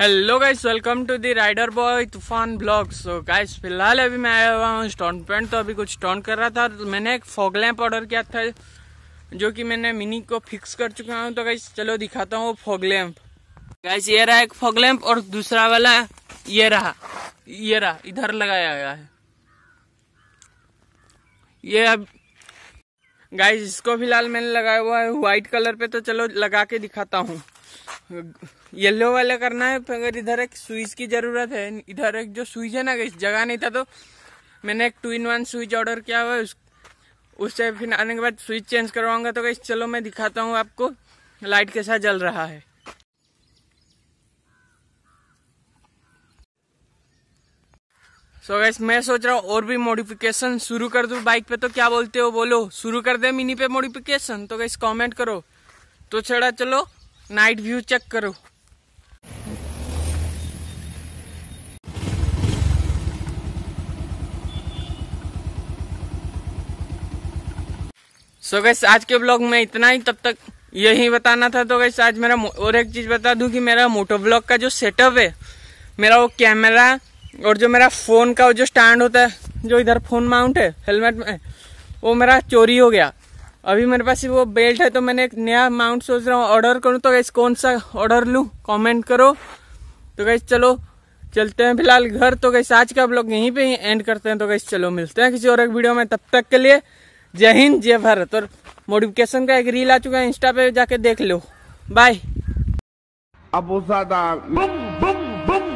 hello guys welcome to the rider boy Toofan blog so guys फिलहाल अभी मैं आया हुआ हूँ स्टॉन पेंट तो अभी कुछ स्टॉन कर रहा था तो मैंने एक फॉग लैम्प ऑर्डर किया था जो कि मैंने मिनी को फिक्स कर चुका हूँ तो गाइस चलो दिखाता हूँ वो फॉग लैंप गाइस ये रहा एक फॉग लैंप और दूसरा वाला ये रहा ये रहा इधर लगाया गया है ये अब गाइस इसको फिलहाल मैंने लगाया हुआ है व्हाइट कलर पे तो चलो लगा के दिखाता हूँ येलो वाला करना है अगर इधर एक स्विच की जरूरत है इधर एक जो स्विच है ना जगह नहीं था तो मैंने एक two in one switch order किया हुआ उस उससे फिर आने के बाद स्विच चेंज करवाऊंगा तो कैसे चलो मैं दिखाता हूँ आपको लाइट कैसा जल रहा है सो so गैस मैं सोच रहा हूँ और भी मॉडिफिकेशन शुरू कर दूँ बाइक पे तो क्या बोलते हो बोलो शुरू कर दे मिनी पे मॉडिफिकेशन तो गैस कमेंट करो तो छड़ा चलो नाइट व्यू चेक करो सो गैस आज के ब्लॉग में इतना ही तब तक यही बताना था तो गैस आज मेरा और एक चीज़ बता दूं कि मेरा मोटो ब्लॉग का जो सेटअप है मेरा वो कैमरा और जो मेरा फ़ोन का वो जो स्टैंड होता है जो इधर फ़ोन माउंट है हेलमेट में वो मेरा चोरी हो गया अभी मेरे पास वो बेल्ट है तो मैंने एक नया माउंट सोच रहा हूँ ऑर्डर करूँ तो कैसे कौन सा ऑर्डर लूँ कमेंट करो तो कैसे चलो चलते हैं फिलहाल घर तो कैसे आज का आप लोग यहीं पे ही एंड करते हैं तो कैसे चलो मिलते हैं किसी और एक वीडियो में तब तक के लिए जय हिंद जय भारत और मोटिफिकेशन का एक रील आ चुका है इंस्टा पे जाके देख लो बाय अब ज्यादा